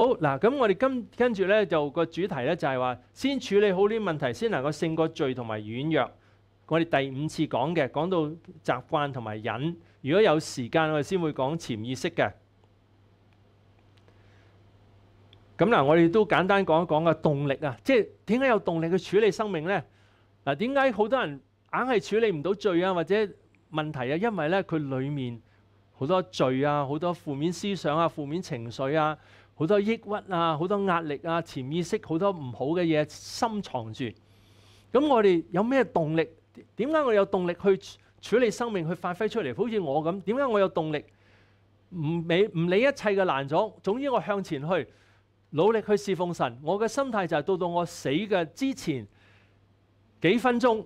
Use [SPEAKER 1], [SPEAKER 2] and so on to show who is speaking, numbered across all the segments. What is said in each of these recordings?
[SPEAKER 1] 好嗱，咁我哋今跟住咧就个主题咧就系话，先处理好呢啲问题，先能够胜过罪同埋软弱。我哋第五次讲嘅，讲到习惯同埋忍。如果有时间，我哋先会讲潜意识嘅。咁嗱，我哋都简单讲一讲嘅动力啊，即系点解有动力去处理生命咧？嗱，点解好多人硬系处理唔到罪啊，或者问题啊？因为咧，佢里面好多罪啊，好多负面思想啊，负面情绪啊。好多抑鬱啊，好多壓力啊，潛意識好多唔好嘅嘢深藏住。咁我哋有咩動力？點解我有動力去處理生命去發揮出嚟？好似我咁，點解我有動力唔理唔理一切嘅難阻？總之我向前去，努力去侍奉神。我嘅心態就係到到我死嘅之前幾分鐘，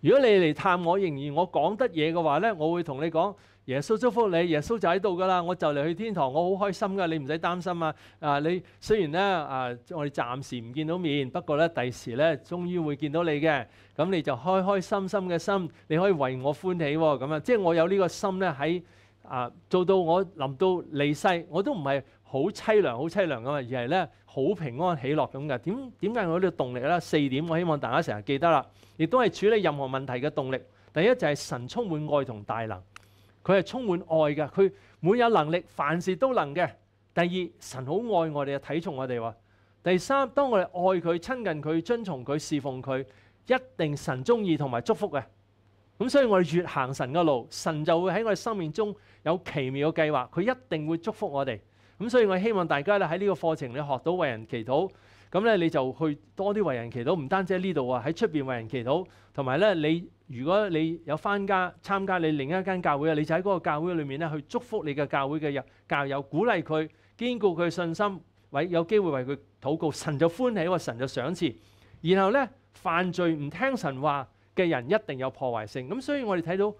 [SPEAKER 1] 如果你嚟探我，仍然我講得嘢嘅話呢，我會同你講。耶穌祝福你，耶穌就喺度噶啦。我就嚟去天堂，我好開心噶。你唔使擔心啊。啊，你雖然咧啊，我哋暫時唔見到面，不過咧第時咧終於會見到你嘅。咁你就開開心心嘅心，你可以為我歡喜喎。咁啊，即係我有呢個心咧，喺啊做到我臨到离世，我都唔係好淒涼，好淒涼咁啊，而係咧好平安喜乐咁嘅。點点解我呢個動力咧？四點我希望大家成日記得啦，亦都係處理任何問題嘅動力。第一就係神充滿愛同大能。佢係充滿愛嘅，佢每有能力，凡事都能嘅。第二，神好愛我哋，睇重我哋喎。第三，當我哋愛佢、親近佢、遵從佢、侍奉佢，一定神中意同埋祝福嘅。咁所以，我哋越行神嘅路，神就會喺我哋生命中有奇妙嘅計劃，佢一定會祝福我哋。咁所以，我希望大家咧喺呢個課程你學到為人祈禱。咁咧你就去多啲為人祈禱，唔單止喺呢度啊，喺出邊為人祈禱。同埋咧，你如果你有翻家參加你另一間教會啊，你就喺嗰個教會裏面咧去祝福你嘅教會嘅教友，鼓勵佢堅固佢信心，為有機會為佢禱告，神就歡喜喎，神就賞賜。然後咧，犯罪唔聽神話嘅人一定有破壞性。咁所以我哋睇到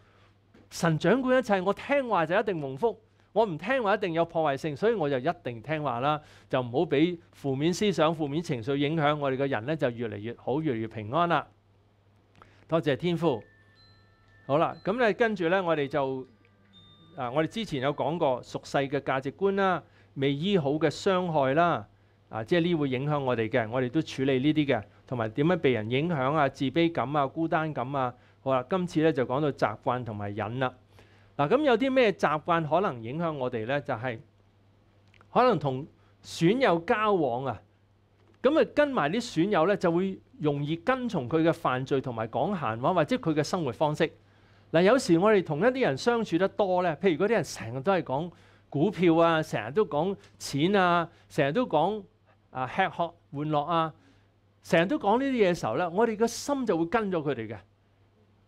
[SPEAKER 1] 神掌管一切，我聽話就一定蒙福。我唔聽話一定有破壞性，所以我就一定聽話啦，就唔好俾負面思想、負面情緒影響我哋嘅人咧，就越嚟越好，越嚟越平安啦。多謝天父。好啦，咁咧跟住咧，我哋就啊，我哋之前有講過熟世嘅價值觀啦，未醫好嘅傷害啦，啊，即係呢會影響我哋嘅，我哋都處理呢啲嘅，同埋點樣被人影響啊、自卑感啊、孤單感啊。好啦，今次咧就講到習慣同埋忍啦。嗱，咁有啲咩習慣可能影響我哋咧？就係可能同損友交往啊，咁啊跟埋啲損友咧就會容易跟從佢嘅犯罪同埋講閒話，或者佢嘅生活方式。嗱，有時我哋同一啲人相處得多咧，譬如嗰啲人成日都係講股票啊，成日都講錢啊，成日都講啊吃喝玩樂啊，成日都講呢啲嘢嘅時候咧，我哋嘅心就會跟咗佢哋嘅，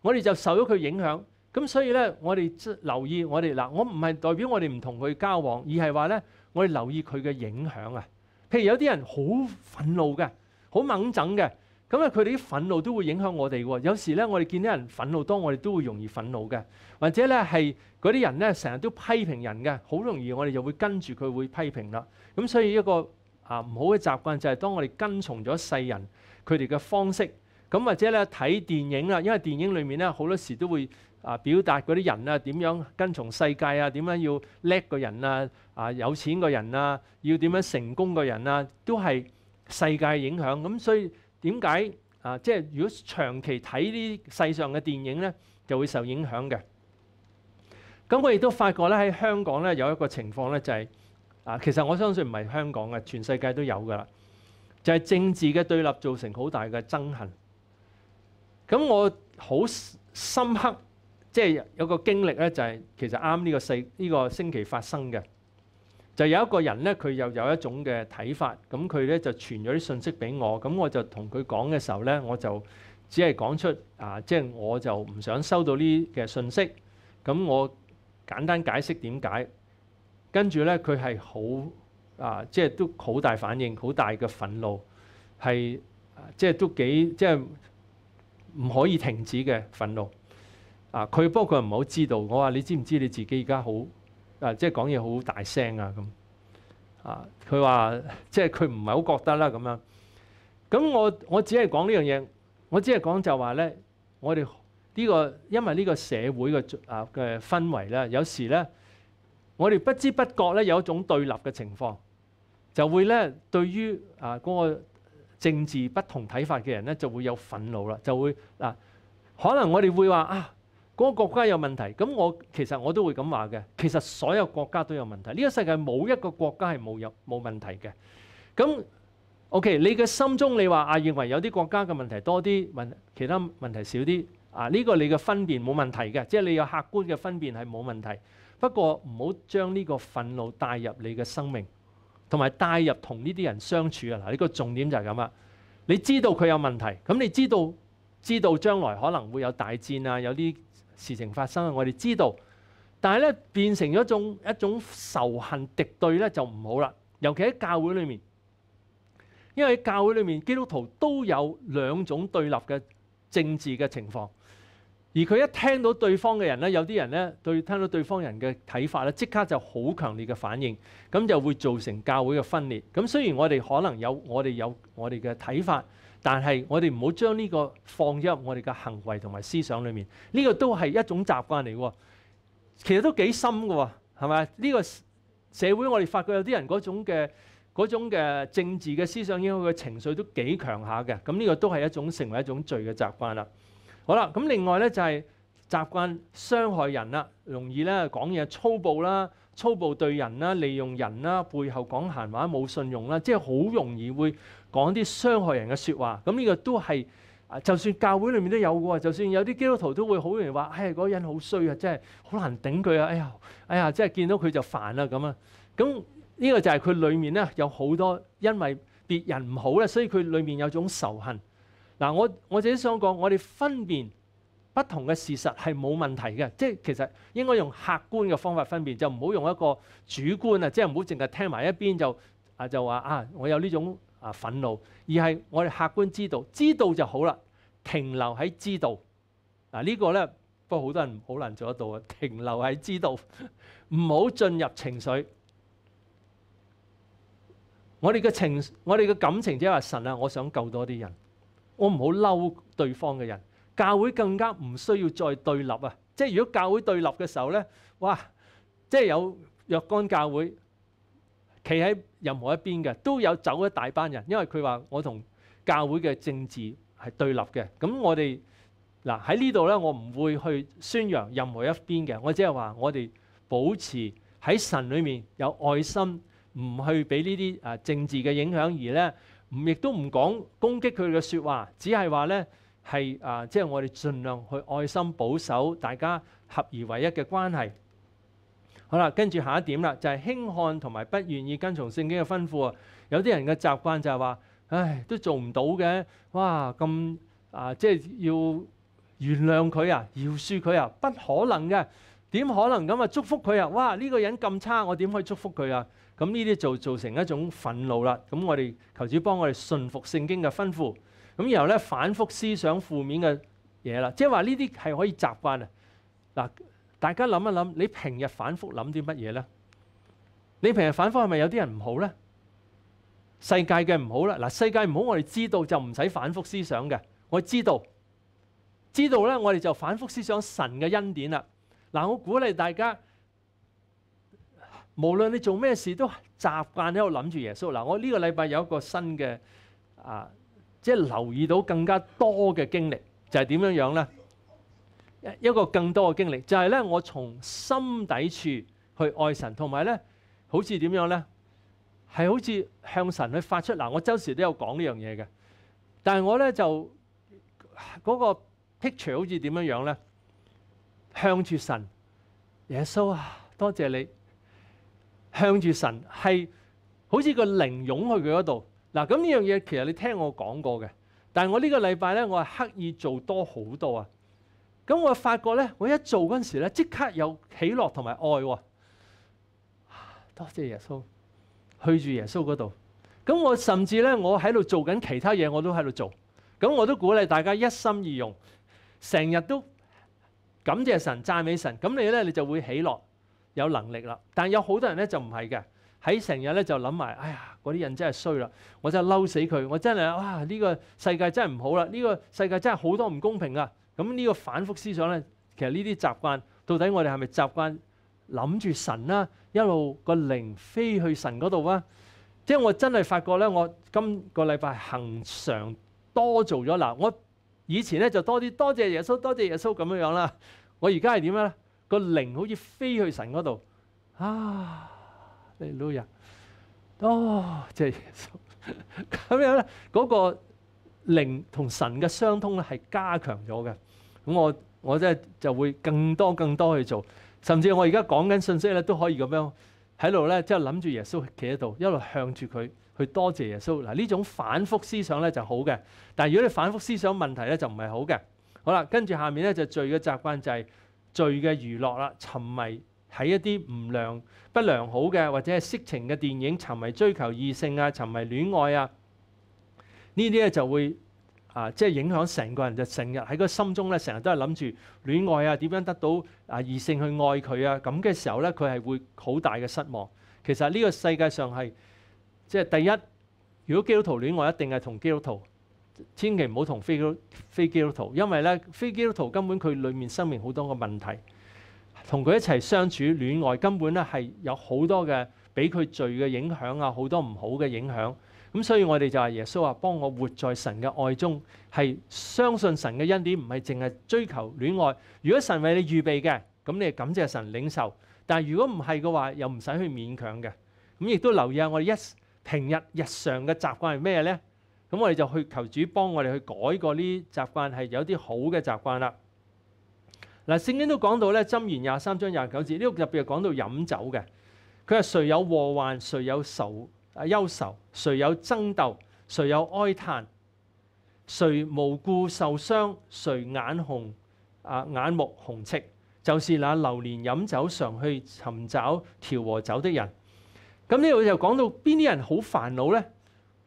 [SPEAKER 1] 我哋就受咗佢影響。咁所以咧，我哋留意我哋嗱，我唔係代表我哋唔同佢交往，而係話咧，我哋留意佢嘅影響啊。譬如有啲人好憤怒嘅，好猛整嘅，咁啊，佢哋啲憤怒都會影響我哋喎。有時咧，我哋見啲人憤怒多，我哋都會容易憤怒嘅。或者咧係嗰啲人咧，成日都批評人嘅，好容易我哋就會跟住佢會批評啦。咁所以一個啊唔好嘅習慣就係當我哋跟從咗世人佢哋嘅方式，咁或者咧睇電影啦，因為電影里面咧好多時都會。啊！表達嗰啲人啊，點樣跟從世界啊？點樣要叻個人啊？啊，有錢個人啊？要點樣成功個人啊？都係世界影響。咁所以點解啊？即係如果長期睇呢世上嘅電影呢，就會受影響嘅。咁我亦都發覺咧，喺香港咧有一個情況咧，就係啊，其實我相信唔係香港嘅，全世界都有噶啦，就係政治嘅對立造成好大嘅憎恨。咁我好深刻。即係有個經歷咧，就係其實啱呢個世呢個星期發生嘅，就有一個人咧，佢又有一種嘅睇法，咁佢咧就傳咗啲信息俾我，咁我就同佢講嘅時候咧，我就只係講出啊，即係我就唔想收到呢嘅信息，咁我簡單解釋點解，跟住咧佢係好啊，即係都好大反應，好大嘅憤怒，係即係都幾即係唔可以停止嘅憤怒。啊！佢不過佢唔好知道。我話你知唔知你自己而家好啊？即係講嘢好大聲啊！咁啊，佢話即係佢唔係好覺得啦咁樣。咁我我只係講呢樣嘢，我只係講就話咧，我哋呢個因為呢個社會嘅啊嘅氛圍咧，有時咧，我哋不知不覺咧有一種對立嘅情況，就會咧對於啊嗰個政治不同睇法嘅人咧就會有憤怒啦，就會嗱，可能我哋會話啊～嗰個國家有問題，咁我其實我都會咁話嘅。其實所有國家都有問題，呢個世界冇一個國家係冇有冇問題嘅。咁 OK，你嘅心中你話啊，認為有啲國家嘅問題多啲，問其他問題少啲啊？呢個你嘅分辨冇問題嘅，即係你有客觀嘅分辨係冇問題。不過唔好將呢個憤怒帶入你嘅生命，同埋帶入同呢啲人相處啊！嗱，呢個重點就係咁啦。你知道佢有問題，咁你知道知道將來可能會有大戰啊，有啲。事情發生啊！我哋知道，但系咧變成一種一種仇恨敵對咧就唔好啦。尤其喺教會裏面，因為喺教會裏面基督徒都有兩種對立嘅政治嘅情況，而佢一聽到對方嘅人咧，有啲人咧對聽到對方人嘅睇法咧，即刻就好強烈嘅反應，咁就會造成教會嘅分裂。咁雖然我哋可能有我哋有我哋嘅睇法。但係我哋唔好將呢個放咗入我哋嘅行為同埋思想裏面，呢個都係一種習慣嚟喎，其實都幾深嘅喎，係咪？呢個社會我哋發覺有啲人嗰種嘅嗰種嘅政治嘅思想影響嘅情緒都幾強下嘅，咁呢個都係一種成為一種罪嘅習慣啦。好啦，咁另外咧就係習慣傷害人啦，容易咧講嘢粗暴啦，粗暴對人啦，利用人啦，背後講閒話冇信用啦，即係好容易會。講啲傷害人嘅説話，咁呢個都係啊，就算教會裏面都有嘅喎，就算有啲基督徒都會好容易話，唉嗰人好衰啊，真係好難頂佢啊，哎呀，哎呀，真係見到佢就煩啦咁啊。咁呢個就係佢裏面咧有好多因為別人唔好咧，所以佢裏面有種仇恨。嗱，我我自己想講，我哋分辨不同嘅事實係冇問題嘅，即係其實應該用客觀嘅方法分辨，就唔好用一個主觀啊，即係唔好淨係聽埋一邊就啊就話啊，我有呢種。啊！憤怒，而係我哋客觀知道，知道就好啦。停留喺知道，嗱呢個咧，不過好多人好難做得到啊。停留喺知道，唔好進入情緒。我哋嘅情，我哋嘅感情即係話神啊，我想救多啲人。我唔好嬲對方嘅人，教會更加唔需要再對立啊！即係如果教會對立嘅時候咧，哇！即係有若干教會。企喺任何一邊嘅都有走一大班人，因為佢話我同教會嘅政治係對立嘅。咁我哋嗱喺呢度咧，我唔會去宣揚任何一邊嘅，我只係話我哋保持喺神裏面有愛心，唔去俾呢啲誒政治嘅影響，而咧唔亦都唔講攻擊佢嘅説話，只係話咧係啊，即係我哋盡量去愛心保守大家合而為一嘅關係。好啦，跟住下一點啦，就係輕看同埋不願意跟從聖經嘅吩咐啊。有啲人嘅習慣就係話：，唉，都做唔到嘅。哇，咁啊，即係要原諒佢啊，饒恕佢啊，不可能嘅。點可能咁啊？祝福佢啊？哇，呢個人咁差，我點可以祝福佢啊？咁呢啲就造成一種憤怒啦。咁我哋求主幫我哋信服聖經嘅吩咐。咁然後咧，反覆思想負面嘅嘢啦，即係話呢啲係可以習慣啊。嗱。大家谂一谂，你平日反复谂啲乜嘢呢？你平日反复系咪有啲人唔好呢？世界嘅唔好啦，嗱，世界唔好我哋知道就唔使反复思想嘅，我知道，知道呢，我哋就反复思想神嘅恩典啦。嗱，我鼓励大家，无论你做咩事都习惯喺度谂住耶稣。嗱，我呢个礼拜有一个新嘅啊，即系留意到更加多嘅经历，就系点样样咧？一個更多嘅經歷就係咧，我從心底處去愛神，同埋咧，好似點樣咧？係好似向神去發出嗱，我周時都有講呢樣嘢嘅，但系我咧就嗰個 picture 好似點樣樣咧？向住神，耶穌啊，多謝你。向住神係好似個靈湧去佢嗰度嗱。咁呢樣嘢其實你聽我講過嘅，但係我呢個禮拜咧，我係刻意做多好多啊！咁我發覺咧，我一做嗰陣時咧，即刻有喜樂同埋愛喎，多謝耶穌，去住耶穌嗰度。咁我甚至咧，我喺度做緊其他嘢，我都喺度做。咁我都鼓勵大家一心二用，成日都感謝神、讚美神。咁你咧，你就會喜樂，有能力啦。但有好多人咧就唔係嘅，喺成日咧就諗埋，哎呀，嗰啲人真係衰啦，我真係嬲死佢，我真係哇呢個世界真係唔好啦，呢個世界真係好多唔公平啊！咁呢個反覆思想咧，其實呢啲習慣到底我哋係咪習慣諗住神啦，一路個靈飛去神嗰度啊？即係我真係發覺咧，我今個禮拜恒常多做咗嗱，我以前咧就多啲多謝耶穌，多謝耶穌咁樣樣啦。我而家係點咧？個靈好似飛去神嗰度啊，你老人多 d 謝耶穌咁樣咧，嗰個靈同神嘅相通咧係加強咗嘅。咁我我即係就會更多更多去做，甚至我而家講緊信息咧都可以咁樣喺度咧，即係諗住耶穌企喺度，一路向住佢去多謝耶穌。嗱，呢種反覆思想咧就好嘅，但係如果你反覆思想問題咧就唔係好嘅。好啦，跟住下面咧就罪嘅習慣就係罪嘅娛樂啦，沉迷喺一啲唔良不良好嘅或者係色情嘅電影，沉迷追求異性啊，沉迷戀愛啊，呢啲咧就會。啊！即係影響成個人，就成日喺個心中咧，成日都係諗住戀愛啊，點樣得到啊異性去愛佢啊？咁嘅時候咧，佢係會好大嘅失望。其實呢個世界上係即係第一，如果基督徒戀愛，一定係同基督徒，千祈唔好同非基督徒，因為咧，非基督徒根本佢裡面生命好多個問題，同佢一齊相處戀愛，根本咧係有好多嘅俾佢罪嘅影響啊，好多唔好嘅影響。咁所以我哋就係耶穌話：幫我活在神嘅愛中，係相信神嘅恩典，唔係淨係追求戀愛。如果神為你預備嘅，咁你感謝神領受；但系如果唔係嘅話，又唔使去勉強嘅。咁亦都留意下我哋一平日日常嘅習慣係咩咧？咁我哋就去求主幫我哋去改過呢習慣，係有啲好嘅習慣啦。嗱，聖經都講到咧，箴言廿三章廿九節呢度入邊講到飲酒嘅，佢話誰有禍患，誰有愁。啊憂愁，誰有爭鬥？誰有哀叹，誰無故受傷？誰眼紅？啊，眼目紅赤，就是那流年飲酒，常去尋找調和酒的人。咁呢度就講到邊啲人好煩惱呢？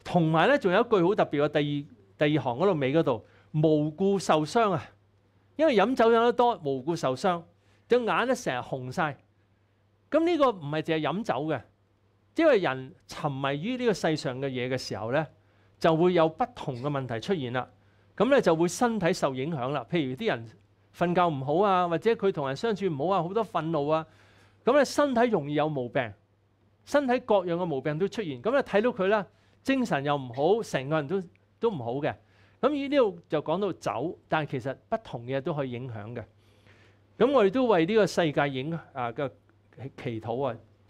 [SPEAKER 1] 同埋咧，仲有一句好特別嘅，第二第二行嗰度尾嗰度無故受傷啊！因為飲酒飲得多，無故受傷，隻眼咧成日紅晒。咁呢個唔係淨係飲酒嘅。因為人沉迷於呢個世上嘅嘢嘅時候咧，就會有不同嘅問題出現啦。咁咧就會身體受影響啦。譬如啲人瞓覺唔好啊，或者佢同人相處唔好啊，好多憤怒啊。咁咧身體容易有毛病，身體各樣嘅毛病都出現。咁咧睇到佢啦，精神又唔好，成個人都都唔好嘅。咁以呢度就講到酒，但係其實不同嘢都可以影響嘅。咁我哋都為呢個世界影啊嘅祈禱啊。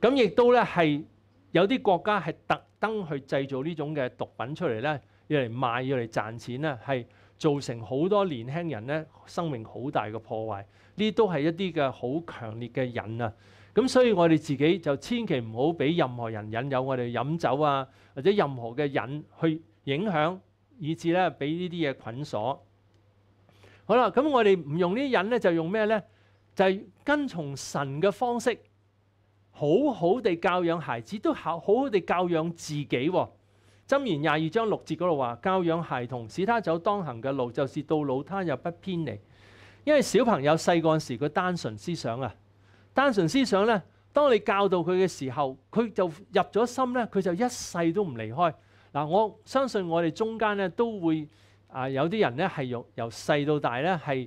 [SPEAKER 1] 咁亦都咧係有啲國家係特登去製造呢種嘅毒品出嚟咧，要嚟賣，要嚟賺錢咧，係造成好多年輕人咧生命好大嘅破壞。呢啲都係一啲嘅好強烈嘅癮啊！咁所以我哋自己就千祈唔好俾任何人引誘我哋飲酒啊，或者任何嘅癮去影響，以至咧俾呢啲嘢捆鎖。好啦，咁我哋唔用呢啲癮咧，就用咩咧？就係跟從神嘅方式。好好地教養孩子，都好好地教養自己。箴言廿二章六節嗰度話：教養孩童，使他走當行嘅路，就是到老他又不偏離。因為小朋友細個時佢單純思想啊，單純思想呢，當你教導佢嘅時候，佢就入咗心呢，佢就一世都唔離開。嗱，我相信我哋中間呢，都會啊，有啲人呢，係由由細到大呢，係。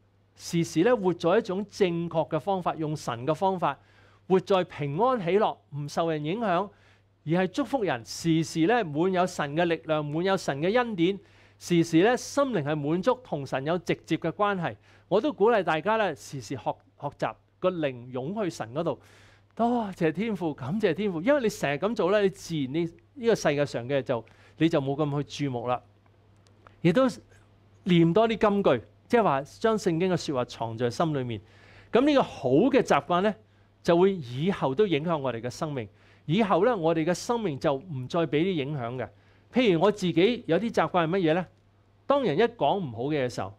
[SPEAKER 1] 時時咧活在一種正確嘅方法，用神嘅方法活在平安喜樂，唔受人影響，而係祝福人。時時咧滿有神嘅力量，滿有神嘅恩典。時時咧心靈係滿足，同神有直接嘅關係。我都鼓勵大家咧時時學学習個靈勇去神嗰度，多謝天父，感謝天父，因為你成日咁做咧，你自然呢呢個世界上嘅就你就冇咁去注目啦，亦都念多啲金句。即係話將聖經嘅説話藏在心裏面，咁呢個好嘅習慣咧，就會以後都影響我哋嘅生命。以後咧，我哋嘅生命就唔再俾啲影響嘅。譬如我自己有啲習慣係乜嘢咧？當人一講唔好嘅嘢時候，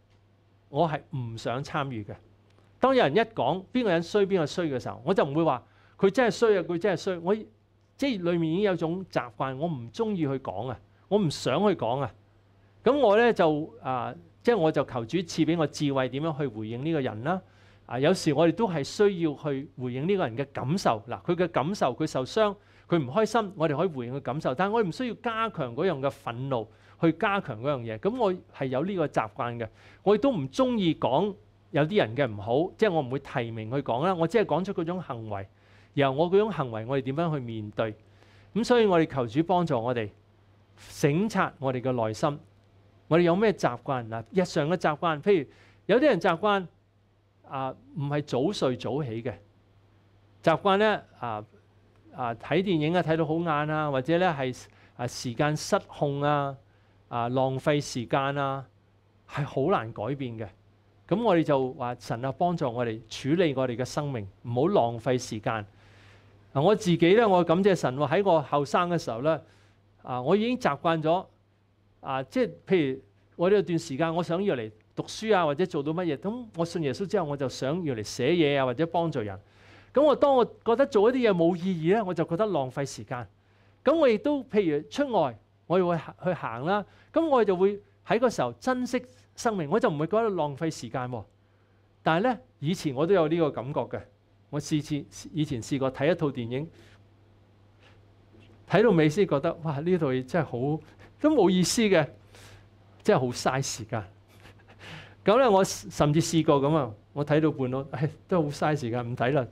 [SPEAKER 1] 我係唔想參與嘅。當有人一講邊個人衰邊個衰嘅時候，我就唔會話佢真係衰啊，佢真係衰。我即係裏面已經有種習慣，我唔中意去講啊，我唔想去講啊。咁我咧就啊～即係我就求主賜俾我智慧點樣去回應呢個人啦。啊，有時我哋都係需要去回應呢個人嘅感受。嗱，佢嘅感受，佢受傷，佢唔開心，我哋可以回應佢感受。但係我唔需要加強嗰樣嘅憤怒，去加強嗰樣嘢。咁我係有呢個習慣嘅。我亦都唔中意講有啲人嘅唔好，即係我唔會提名去講啦。我只係講出嗰種行為，然後我嗰種行為我哋點樣去面對。咁所以我哋求主幫助我哋醒察我哋嘅內心。我哋有咩习惯嗱？日常嘅习惯，譬如有啲人习惯啊，唔系早睡早起嘅习惯咧，啊啊睇电影啊睇到好晏啊，或者咧系啊时间失控啊，啊浪费时间啊，系好难改变嘅。咁我哋就话神啊，帮助我哋处理我哋嘅生命，唔好浪费时间。我自己咧，我感谢神喎，喺我后生嘅时候咧，啊我已经习惯咗。啊，即係譬如我呢段時間，我想要嚟讀書啊，或者做到乜嘢。咁我信耶穌之後，我就想要嚟寫嘢啊，或者幫助人。咁我當我覺得做一啲嘢冇意義咧，我就覺得浪費時間。咁我亦都譬如出外，我又會去行啦。咁我就會喺個時候珍惜生命，我就唔會覺得浪費時間。但係咧，以前我都有呢個感覺嘅。我試次以前試過睇一套電影，睇到尾先覺得哇，呢套嘢真係好～都冇意思嘅，真係好嘥時間。咁咧，我甚至試過咁啊，我睇到半攞，唉，都好嘥時間，唔睇啦。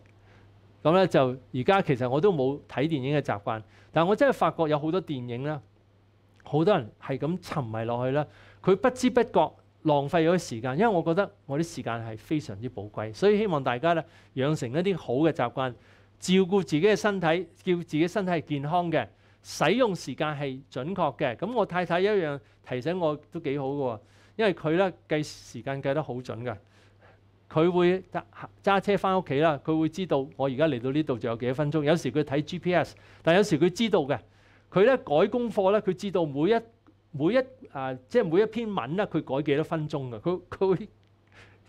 [SPEAKER 1] 咁咧就而家其實我都冇睇電影嘅習慣。但我真係發覺有好多電影咧，好多人係咁沉迷落去啦，佢不知不覺浪費咗時間。因為我覺得我啲時間係非常之寶貴，所以希望大家咧養成一啲好嘅習慣，照顧自己嘅身體，叫自己身體健康嘅。使用時間係準確嘅，咁我太太一樣提醒我都幾好嘅喎，因為佢咧計時間計得好準嘅，佢會揸車翻屋企啦，佢會知道我而家嚟到呢度仲有幾多分鐘。有時佢睇 GPS，但有時佢知道嘅。佢咧改功課咧，佢知道每一每一啊，即係每一篇文咧，佢改幾多分鐘㗎？佢佢會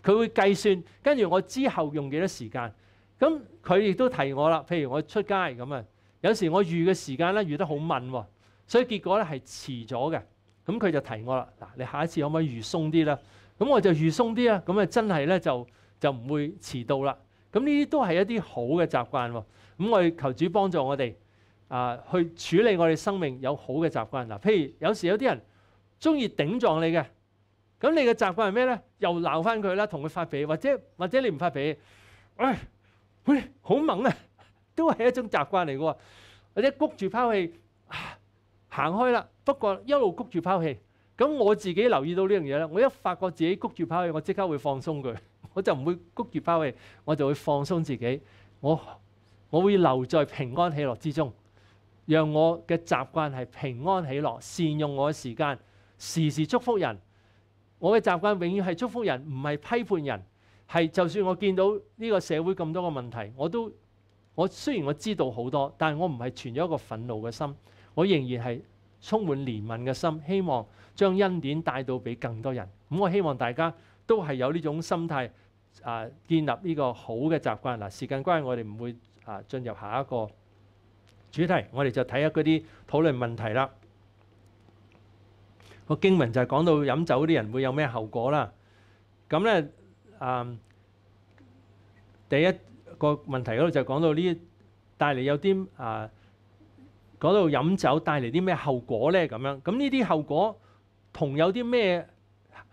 [SPEAKER 1] 佢會計算，跟住我之後用幾多時間？咁佢亦都提我啦，譬如我出街咁啊。有時我預嘅時間咧預得好慢喎，所以結果咧係遲咗嘅。咁佢就提我啦，嗱，你下一次可唔可以預鬆啲咧？咁我就預鬆啲啊，咁啊真係咧就就唔會遲到啦。咁呢啲都係一啲好嘅習慣喎。咁我哋求主幫助我哋啊，去處理我哋生命有好嘅習慣嗱，譬如有時有啲人中意頂撞你嘅，咁你嘅習慣係咩咧？又鬧翻佢啦，同佢發脾，或者或者你唔發脾，喂喂，好猛啊！都係一種習慣嚟嘅喎，或者谷住拋棄行開啦。不過一路谷住拋棄，咁我自己留意到呢樣嘢咧。我一發覺自己谷住拋棄，我即刻會放鬆佢，我就唔會谷住拋棄，我就會放鬆自己。我我會留在平安喜樂之中，讓我嘅習慣係平安喜樂，善用我嘅時間，時時祝福人。我嘅習慣永遠係祝福人，唔係批判人。係就算我見到呢個社會咁多嘅問題，我都。我雖然我知道好多，但係我唔係存咗一個憤怒嘅心，我仍然係充滿憐憫嘅心，希望將恩典帶到俾更多人。咁我希望大家都係有呢種心態啊，建立呢個好嘅習慣。嗱，時間關係，我哋唔會啊進入下一個主題，我哋就睇下嗰啲討論問題啦。個經文就係講到飲酒啲人會有咩後果啦。咁咧啊，第一。個問題嗰度就講到呢，帶嚟有啲啊，嗰度飲酒帶嚟啲咩後果咧？咁樣咁呢啲後果同有啲咩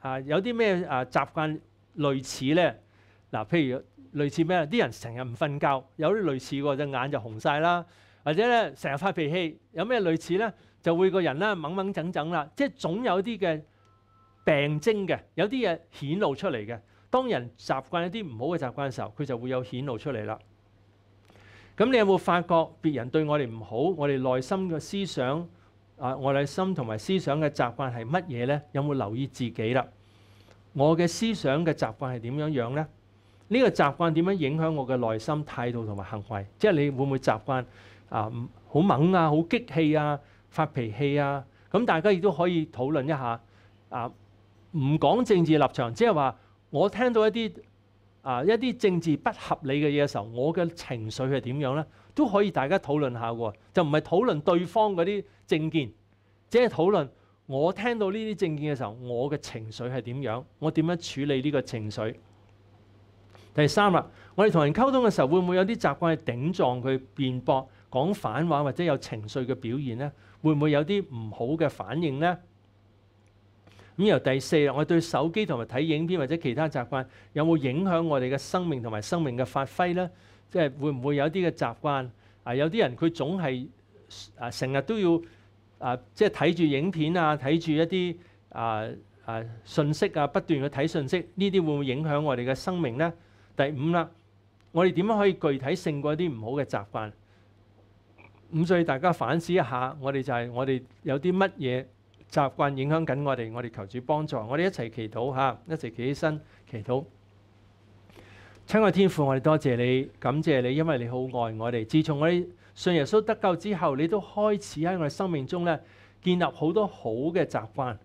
[SPEAKER 1] 啊？有啲咩啊習慣類似咧？嗱，譬如類似咩啊？啲人成日唔瞓覺，有啲類似喎隻眼就紅晒啦，或者咧成日發脾氣，有咩類似咧？就會個人咧掹掹整整啦，即係總有啲嘅病徵嘅，有啲嘢顯露出嚟嘅。當人習慣一啲唔好嘅習慣嘅時候，佢就會有顯露出嚟啦。咁你有冇發覺別人對我哋唔好，我哋內心嘅思想啊，我哋心同埋思想嘅習慣係乜嘢呢？有冇留意自己啦？我嘅思想嘅習慣係點樣樣呢？呢個習慣點樣影響我嘅內心態度同埋行為？即係你會唔會習慣啊？好猛啊！好激氣啊！發脾氣啊！咁大家亦都可以討論一下啊。唔講政治立場，即係話。我聽到一啲啊一啲政治不合理嘅嘢嘅時候，我嘅情緒係點樣呢？都可以大家討論下喎，就唔係討論對方嗰啲政見，只係討論我聽到呢啲政見嘅時候，我嘅情緒係點樣？我點樣處理呢個情緒？第三啦，我哋同人溝通嘅時候，會唔會有啲習慣去頂撞佢辯駁、講反話或者有情緒嘅表現呢？會唔會有啲唔好嘅反應呢？咁由第四啦，我對手機同埋睇影片或者其他習慣有冇影響我哋嘅生命同埋生命嘅發揮咧？即系會唔會有啲嘅習慣啊？有啲人佢總係啊成日都要啊即係睇住影片啊，睇住一啲啊啊信息啊，不斷去睇信息，呢啲會唔會影響我哋嘅生命咧？第五啦，我哋點樣可以具體胜過一啲唔好嘅習慣？咁所以大家反思一下，我哋就係我哋有啲乜嘢？習慣影響緊我哋，我哋求主幫助，我哋一齊祈禱嚇，一齊企起身祈禱。親愛天父，我哋多謝你，感謝你，因為你好愛我哋。自從我哋信耶穌得救之後，你都開始喺我哋生命中咧建立好多好嘅習慣。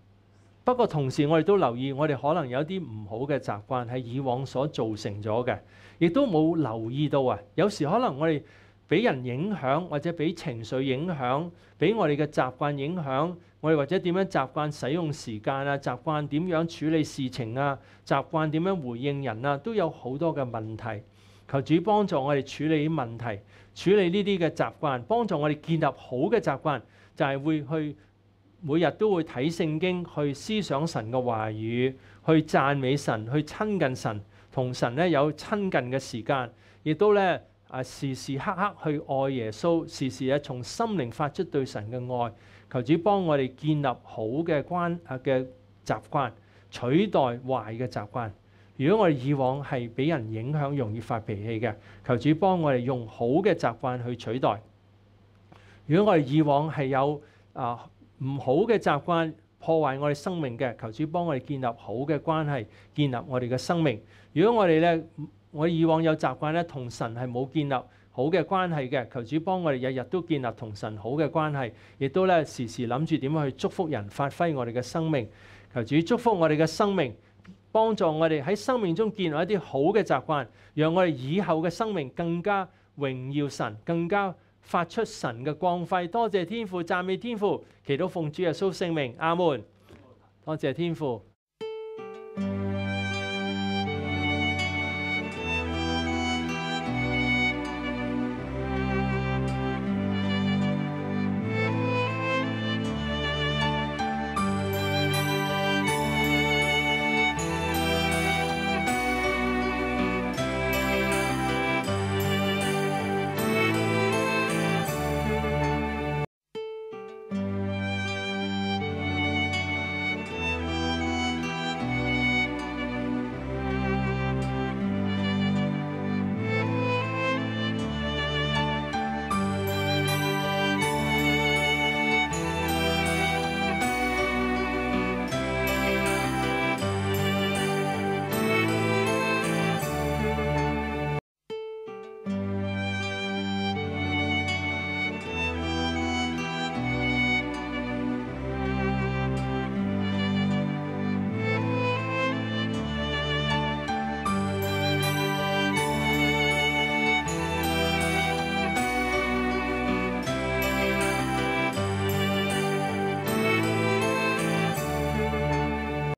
[SPEAKER 1] 不過同時，我哋都留意，我哋可能有啲唔好嘅習慣係以往所造成咗嘅，亦都冇留意到啊。有時可能我哋俾人影響，或者俾情緒影響，俾我哋嘅習慣影響。我哋或者點樣習慣使用時間啊？習慣點樣處理事情啊？習慣點樣回應人啊？都有好多嘅問題。求主幫助我哋處理問題，處理呢啲嘅習慣，幫助我哋建立好嘅習慣，就係會去每日都會睇聖經，去思想神嘅話語，去讚美神，去親近神，同神咧有親近嘅時間，亦都咧啊時時刻刻去愛耶穌，時時啊從心靈發出對神嘅愛。求主幫我哋建立好嘅關嘅習慣，取代壞嘅習慣。如果我哋以往係俾人影響，容易發脾氣嘅，求主幫我哋用好嘅習慣去取代。如果我哋以往係有啊唔好嘅習慣破壞我哋生命嘅，求主幫我哋建立好嘅關係，建立我哋嘅生命。如果我哋咧，我以往有習慣咧，同神係冇建立。好嘅關係嘅，求主幫我哋日日都建立同神好嘅關係，亦都咧時時諗住點去祝福人，發揮我哋嘅生命。求主祝福我哋嘅生命，幫助我哋喺生命中建立一啲好嘅習慣，讓我哋以後嘅生命更加榮耀神，更加發出神嘅光輝。多謝天父，讚美天父，祈禱奉主耶穌聖名，阿門。多謝天父。